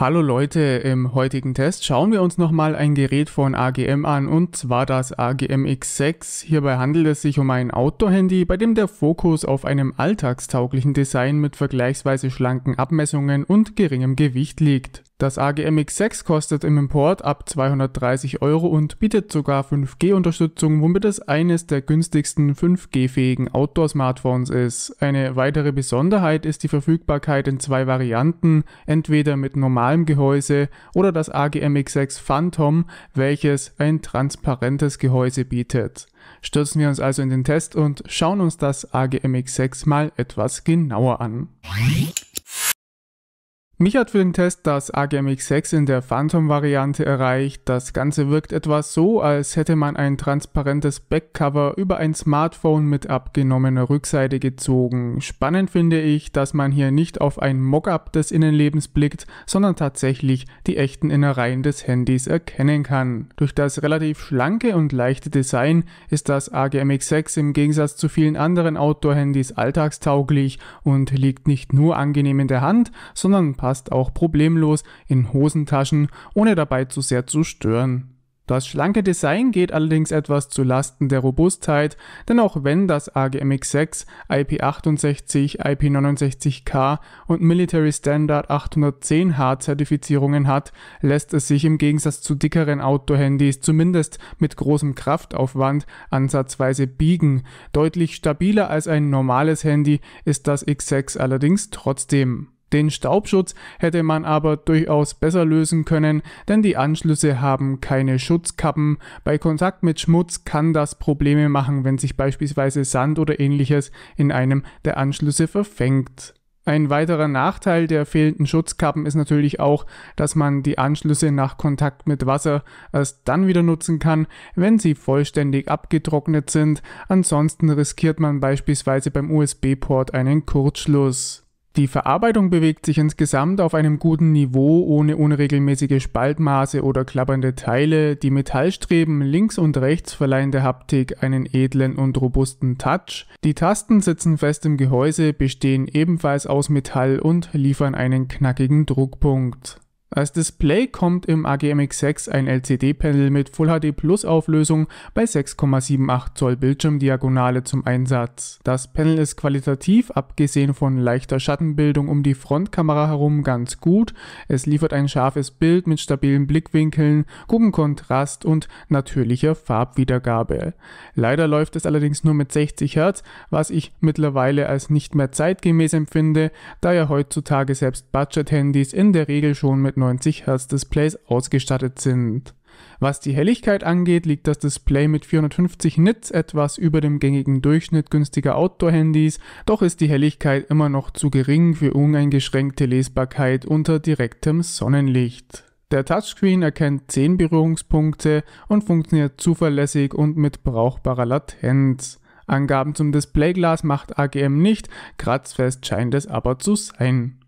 Hallo Leute, im heutigen Test schauen wir uns nochmal ein Gerät von AGM an und zwar das AGM X6. Hierbei handelt es sich um ein Outdoor-Handy, bei dem der Fokus auf einem alltagstauglichen Design mit vergleichsweise schlanken Abmessungen und geringem Gewicht liegt. Das agmx 6 kostet im Import ab 230 Euro und bietet sogar 5G-Unterstützung, womit es eines der günstigsten 5G-fähigen Outdoor-Smartphones ist. Eine weitere Besonderheit ist die Verfügbarkeit in zwei Varianten, entweder mit normalem Gehäuse oder das agmx 6 Phantom, welches ein transparentes Gehäuse bietet. Stürzen wir uns also in den Test und schauen uns das agmx 6 mal etwas genauer an. Mich hat für den Test das AGMX6 in der Phantom-Variante erreicht. Das Ganze wirkt etwas so, als hätte man ein transparentes Backcover über ein Smartphone mit abgenommener Rückseite gezogen. Spannend finde ich, dass man hier nicht auf ein Mockup des Innenlebens blickt, sondern tatsächlich die echten Innereien des Handys erkennen kann. Durch das relativ schlanke und leichte Design ist das AGMX6 im Gegensatz zu vielen anderen Outdoor-Handys alltagstauglich und liegt nicht nur angenehm in der Hand, sondern passt passt auch problemlos in Hosentaschen, ohne dabei zu sehr zu stören. Das schlanke Design geht allerdings etwas zu Lasten der Robustheit, denn auch wenn das AGMX6 IP68, IP69K und Military Standard 810H Zertifizierungen hat, lässt es sich im Gegensatz zu dickeren Outdoor-Handys zumindest mit großem Kraftaufwand ansatzweise biegen. Deutlich stabiler als ein normales Handy ist das X6 allerdings trotzdem. Den Staubschutz hätte man aber durchaus besser lösen können, denn die Anschlüsse haben keine Schutzkappen. Bei Kontakt mit Schmutz kann das Probleme machen, wenn sich beispielsweise Sand oder ähnliches in einem der Anschlüsse verfängt. Ein weiterer Nachteil der fehlenden Schutzkappen ist natürlich auch, dass man die Anschlüsse nach Kontakt mit Wasser erst dann wieder nutzen kann, wenn sie vollständig abgetrocknet sind, ansonsten riskiert man beispielsweise beim USB-Port einen Kurzschluss. Die Verarbeitung bewegt sich insgesamt auf einem guten Niveau ohne unregelmäßige Spaltmaße oder klappernde Teile. Die Metallstreben links und rechts verleihen der Haptik einen edlen und robusten Touch. Die Tasten sitzen fest im Gehäuse, bestehen ebenfalls aus Metall und liefern einen knackigen Druckpunkt. Als Display kommt im AGMX6 ein LCD-Panel mit Full HD Plus Auflösung bei 6,78 Zoll Bildschirmdiagonale zum Einsatz. Das Panel ist qualitativ, abgesehen von leichter Schattenbildung um die Frontkamera herum, ganz gut. Es liefert ein scharfes Bild mit stabilen Blickwinkeln, guten Kontrast und natürlicher Farbwiedergabe. Leider läuft es allerdings nur mit 60 Hertz, was ich mittlerweile als nicht mehr zeitgemäß empfinde, da ja heutzutage selbst Budget-Handys in der Regel schon mit 290 Hz Displays ausgestattet sind. Was die Helligkeit angeht, liegt das Display mit 450 Nits etwas über dem gängigen Durchschnitt günstiger Outdoor-Handys, doch ist die Helligkeit immer noch zu gering für uneingeschränkte Lesbarkeit unter direktem Sonnenlicht. Der Touchscreen erkennt 10 Berührungspunkte und funktioniert zuverlässig und mit brauchbarer Latenz. Angaben zum Displayglas macht AGM nicht, kratzfest scheint es aber zu sein.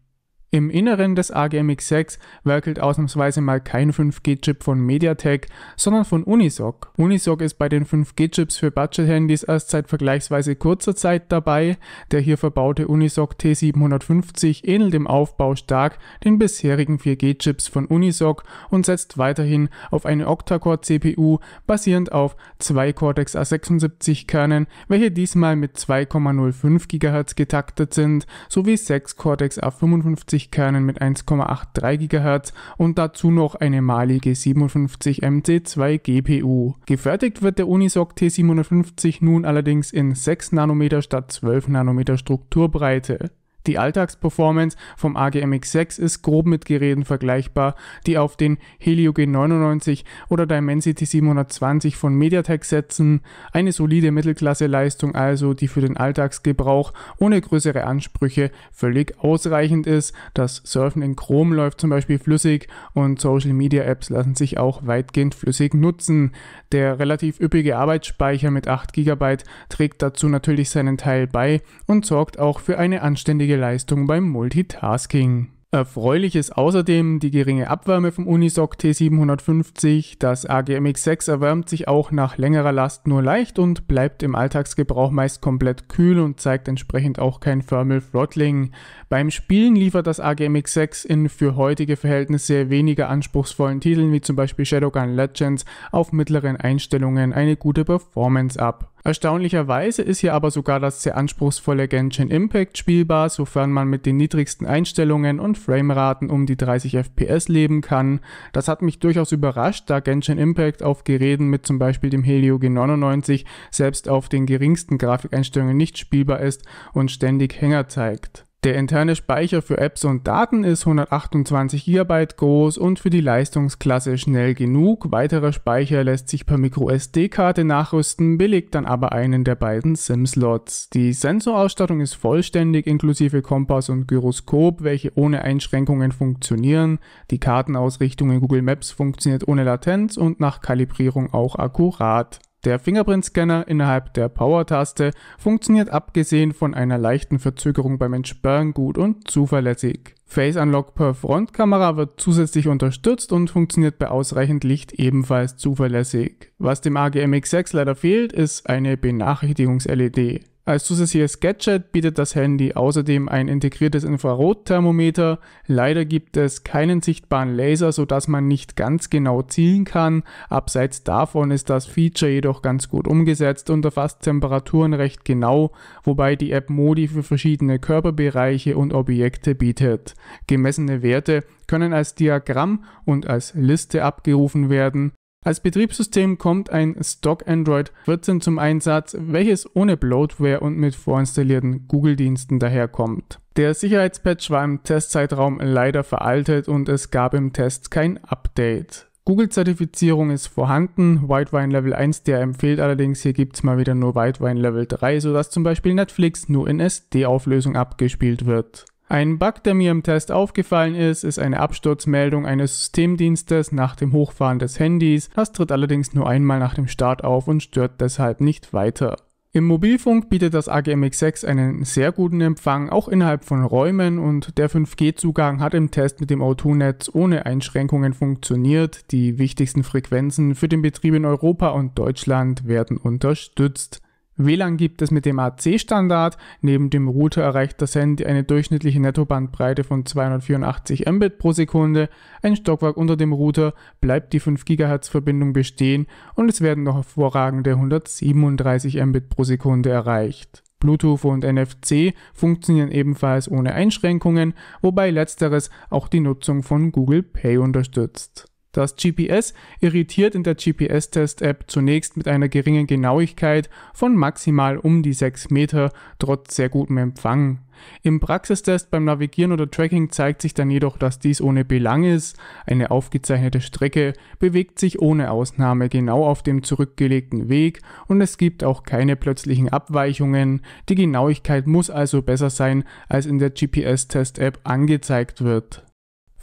Im Inneren des AGMX6 werkelt ausnahmsweise mal kein 5G-Chip von MediaTek, sondern von Unisoc. Unisoc ist bei den 5G-Chips für Budget-Handys erst seit vergleichsweise kurzer Zeit dabei. Der hier verbaute Unisoc T750 ähnelt im Aufbau stark den bisherigen 4G-Chips von Unisoc und setzt weiterhin auf eine Octa-Core-CPU basierend auf zwei Cortex A76-Kernen, welche diesmal mit 2,05 GHz getaktet sind, sowie sechs Cortex A55 Kernen mit 1,83 GHz und dazu noch eine malige 57 MC2 GPU. Gefertigt wird der Unisoc T750 nun allerdings in 6 nm statt 12 nm Strukturbreite. Die Alltagsperformance vom agmx 6 ist grob mit Geräten vergleichbar, die auf den Helio G99 oder Dimensity 720 von MediaTek setzen, eine solide Mittelklasse-Leistung also, die für den Alltagsgebrauch ohne größere Ansprüche völlig ausreichend ist. Das Surfen in Chrome läuft zum Beispiel flüssig und Social-Media-Apps lassen sich auch weitgehend flüssig nutzen. Der relativ üppige Arbeitsspeicher mit 8 GB trägt dazu natürlich seinen Teil bei und sorgt auch für eine anständige anfällige Leistung beim Multitasking. Erfreulich ist außerdem die geringe Abwärme vom Unisoc T750. Das AGMX6 erwärmt sich auch nach längerer Last nur leicht und bleibt im Alltagsgebrauch meist komplett kühl und zeigt entsprechend auch kein Thermal Throttling. Beim Spielen liefert das AGMX6 in für heutige Verhältnisse weniger anspruchsvollen Titeln wie zum Beispiel Shadowgun Legends auf mittleren Einstellungen eine gute Performance ab. Erstaunlicherweise ist hier aber sogar das sehr anspruchsvolle Genshin Impact spielbar, sofern man mit den niedrigsten Einstellungen und Frameraten um die 30 FPS leben kann. Das hat mich durchaus überrascht, da Genshin Impact auf Geräten mit zum Beispiel dem Helio G99 selbst auf den geringsten Grafikeinstellungen nicht spielbar ist und ständig Hänger zeigt. Der interne Speicher für Apps und Daten ist 128 GB groß und für die Leistungsklasse schnell genug. Weiterer Speicher lässt sich per MicroSD-Karte nachrüsten, belegt dann aber einen der beiden SIM-Slots. Die Sensorausstattung ist vollständig inklusive Kompass und Gyroskop, welche ohne Einschränkungen funktionieren. Die Kartenausrichtung in Google Maps funktioniert ohne Latenz und nach Kalibrierung auch akkurat. Der Fingerprintscanner innerhalb der Power-Taste funktioniert abgesehen von einer leichten Verzögerung beim Entsperren gut und zuverlässig. Face Unlock per Frontkamera wird zusätzlich unterstützt und funktioniert bei ausreichend Licht ebenfalls zuverlässig. Was dem AGMX6 leider fehlt, ist eine Benachrichtigungs-LED. Als zusätzliches Gadget bietet das Handy außerdem ein integriertes Infrarotthermometer. Leider gibt es keinen sichtbaren Laser, sodass man nicht ganz genau zielen kann. Abseits davon ist das Feature jedoch ganz gut umgesetzt und erfasst Temperaturen recht genau, wobei die App Modi für verschiedene Körperbereiche und Objekte bietet. Gemessene Werte können als Diagramm und als Liste abgerufen werden. Als Betriebssystem kommt ein Stock Android 14 zum Einsatz, welches ohne Bloatware und mit vorinstallierten Google-Diensten daherkommt. Der Sicherheitspatch war im Testzeitraum leider veraltet und es gab im Test kein Update. Google-Zertifizierung ist vorhanden, Whitewine Level 1, der empfiehlt allerdings, hier gibt es mal wieder nur Whitewine Level 3, sodass zum Beispiel Netflix nur in SD-Auflösung abgespielt wird. Ein Bug, der mir im Test aufgefallen ist, ist eine Absturzmeldung eines Systemdienstes nach dem Hochfahren des Handys. Das tritt allerdings nur einmal nach dem Start auf und stört deshalb nicht weiter. Im Mobilfunk bietet das AGMX6 einen sehr guten Empfang, auch innerhalb von Räumen und der 5G-Zugang hat im Test mit dem O2-Netz ohne Einschränkungen funktioniert. Die wichtigsten Frequenzen für den Betrieb in Europa und Deutschland werden unterstützt. WLAN gibt es mit dem AC-Standard neben dem Router erreicht das Handy eine durchschnittliche Nettobandbreite von 284 Mbit pro Sekunde. Ein Stockwerk unter dem Router bleibt die 5 GHz Verbindung bestehen und es werden noch hervorragende 137 Mbit pro Sekunde erreicht. Bluetooth und NFC funktionieren ebenfalls ohne Einschränkungen, wobei letzteres auch die Nutzung von Google Pay unterstützt. Das GPS irritiert in der GPS-Test-App zunächst mit einer geringen Genauigkeit von maximal um die 6 Meter, trotz sehr gutem Empfang. Im Praxistest beim Navigieren oder Tracking zeigt sich dann jedoch, dass dies ohne Belang ist. Eine aufgezeichnete Strecke bewegt sich ohne Ausnahme genau auf dem zurückgelegten Weg und es gibt auch keine plötzlichen Abweichungen. Die Genauigkeit muss also besser sein, als in der GPS-Test-App angezeigt wird.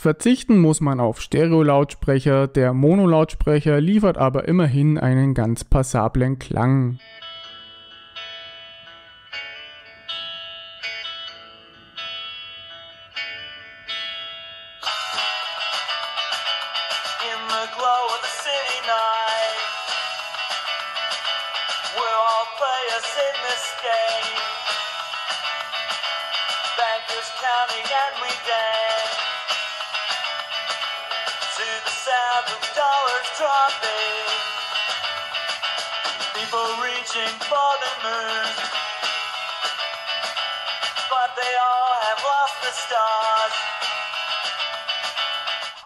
Verzichten muss man auf Stereo-Lautsprecher, der Mono-Lautsprecher liefert aber immerhin einen ganz passablen Klang. counting every day.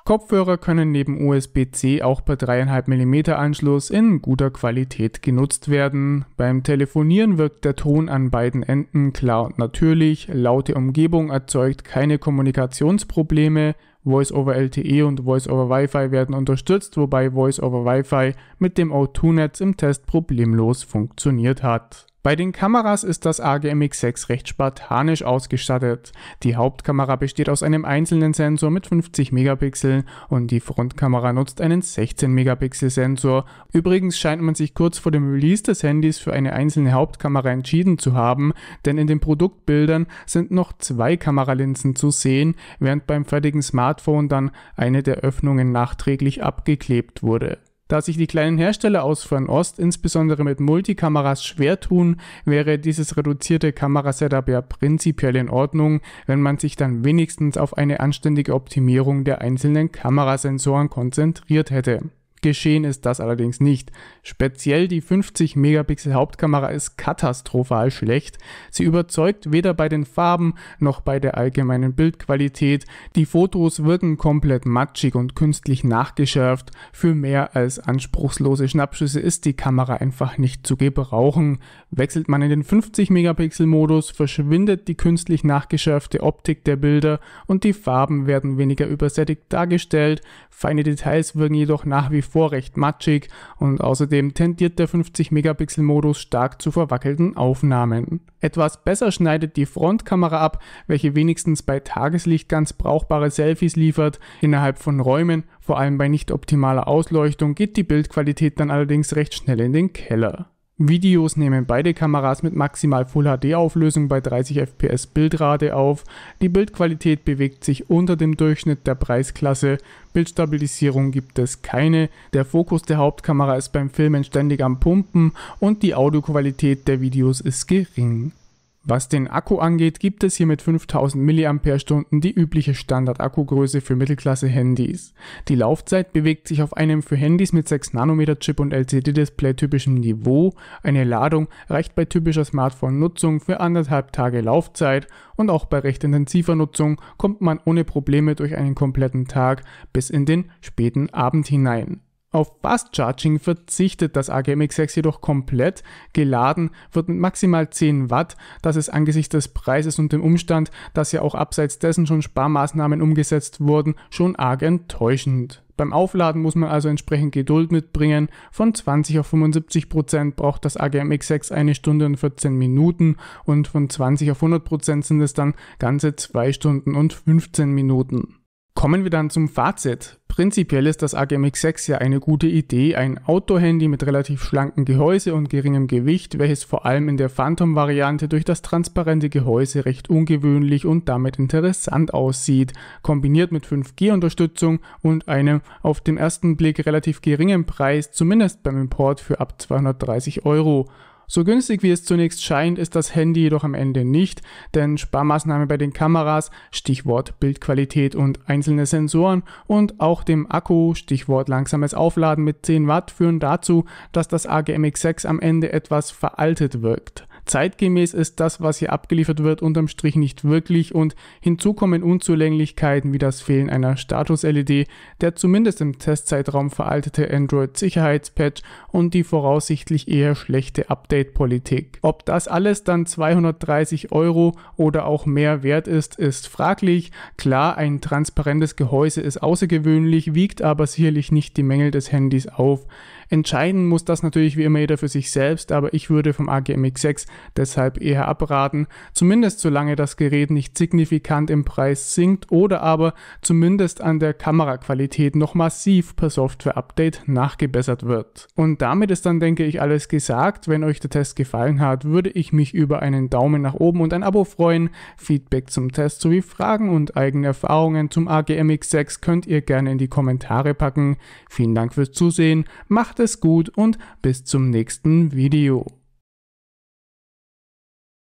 Kopfhörer können neben USB-C auch per 3,5 mm Anschluss in guter Qualität genutzt werden. Beim Telefonieren wirkt der Ton an beiden Enden klar und natürlich, laute Umgebung erzeugt keine Kommunikationsprobleme Voice over LTE und Voice over Wi-Fi werden unterstützt, wobei Voice over Wi-Fi mit dem O2-Netz im Test problemlos funktioniert hat. Bei den Kameras ist das AGMX6 recht spartanisch ausgestattet. Die Hauptkamera besteht aus einem einzelnen Sensor mit 50 Megapixel und die Frontkamera nutzt einen 16 Megapixel Sensor. Übrigens scheint man sich kurz vor dem Release des Handys für eine einzelne Hauptkamera entschieden zu haben, denn in den Produktbildern sind noch zwei Kameralinsen zu sehen, während beim fertigen Smartphone dann eine der Öffnungen nachträglich abgeklebt wurde. Da sich die kleinen Hersteller aus Fernost insbesondere mit Multikameras schwer tun, wäre dieses reduzierte Kamerasetup ja prinzipiell in Ordnung, wenn man sich dann wenigstens auf eine anständige Optimierung der einzelnen Kamerasensoren konzentriert hätte. Geschehen ist das allerdings nicht. Speziell die 50 Megapixel Hauptkamera ist katastrophal schlecht. Sie überzeugt weder bei den Farben noch bei der allgemeinen Bildqualität. Die Fotos wirken komplett matschig und künstlich nachgeschärft. Für mehr als anspruchslose Schnappschüsse ist die Kamera einfach nicht zu gebrauchen. Wechselt man in den 50 Megapixel Modus, verschwindet die künstlich nachgeschärfte Optik der Bilder und die Farben werden weniger übersättigt dargestellt. Feine Details wirken jedoch nach wie vor zuvor recht matschig und außerdem tendiert der 50-Megapixel-Modus stark zu verwackelten Aufnahmen. Etwas besser schneidet die Frontkamera ab, welche wenigstens bei Tageslicht ganz brauchbare Selfies liefert. Innerhalb von Räumen, vor allem bei nicht optimaler Ausleuchtung, geht die Bildqualität dann allerdings recht schnell in den Keller. Videos nehmen beide Kameras mit maximal Full HD Auflösung bei 30 FPS Bildrate auf. Die Bildqualität bewegt sich unter dem Durchschnitt der Preisklasse. Bildstabilisierung gibt es keine. Der Fokus der Hauptkamera ist beim Filmen ständig am Pumpen und die Audioqualität der Videos ist gering. Was den Akku angeht, gibt es hier mit 5000 mAh die übliche Standard-Akkugröße für Mittelklasse-Handys. Die Laufzeit bewegt sich auf einem für Handys mit 6nm-Chip und LCD-Display typischem Niveau. Eine Ladung reicht bei typischer Smartphone-Nutzung für anderthalb Tage Laufzeit und auch bei recht intensiver Nutzung kommt man ohne Probleme durch einen kompletten Tag bis in den späten Abend hinein. Auf Fast Charging verzichtet das AGMX6 jedoch komplett. Geladen wird mit maximal 10 Watt. Das ist angesichts des Preises und dem Umstand, dass ja auch abseits dessen schon Sparmaßnahmen umgesetzt wurden, schon arg enttäuschend. Beim Aufladen muss man also entsprechend Geduld mitbringen. Von 20 auf 75 Prozent braucht das AGMX6 eine Stunde und 14 Minuten und von 20 auf 100 Prozent sind es dann ganze 2 Stunden und 15 Minuten. Kommen wir dann zum Fazit. Prinzipiell ist das AGMX 6 ja eine gute Idee, ein Outdoor-Handy mit relativ schlankem Gehäuse und geringem Gewicht, welches vor allem in der Phantom-Variante durch das transparente Gehäuse recht ungewöhnlich und damit interessant aussieht, kombiniert mit 5G-Unterstützung und einem auf den ersten Blick relativ geringen Preis, zumindest beim Import für ab 230 Euro. So günstig wie es zunächst scheint, ist das Handy jedoch am Ende nicht, denn Sparmaßnahmen bei den Kameras, Stichwort Bildqualität und einzelne Sensoren und auch dem Akku, Stichwort langsames Aufladen mit 10 Watt führen dazu, dass das AGMX6 am Ende etwas veraltet wirkt. Zeitgemäß ist das, was hier abgeliefert wird, unterm Strich nicht wirklich und hinzu kommen Unzulänglichkeiten wie das Fehlen einer Status-LED, der zumindest im Testzeitraum veraltete Android-Sicherheitspatch und die voraussichtlich eher schlechte Update-Politik. Ob das alles dann 230 Euro oder auch mehr wert ist, ist fraglich. Klar, ein transparentes Gehäuse ist außergewöhnlich, wiegt aber sicherlich nicht die Mängel des Handys auf. Entscheiden muss das natürlich wie immer jeder für sich selbst, aber ich würde vom AGMX 6 deshalb eher abraten, zumindest solange das Gerät nicht signifikant im Preis sinkt oder aber zumindest an der Kameraqualität noch massiv per Software-Update nachgebessert wird. Und damit ist dann, denke ich, alles gesagt. Wenn euch der Test gefallen hat, würde ich mich über einen Daumen nach oben und ein Abo freuen. Feedback zum Test sowie Fragen und eigene Erfahrungen zum AGMX 6 könnt ihr gerne in die Kommentare packen. Vielen Dank fürs Zusehen. Macht Macht es gut und bis zum nächsten Video.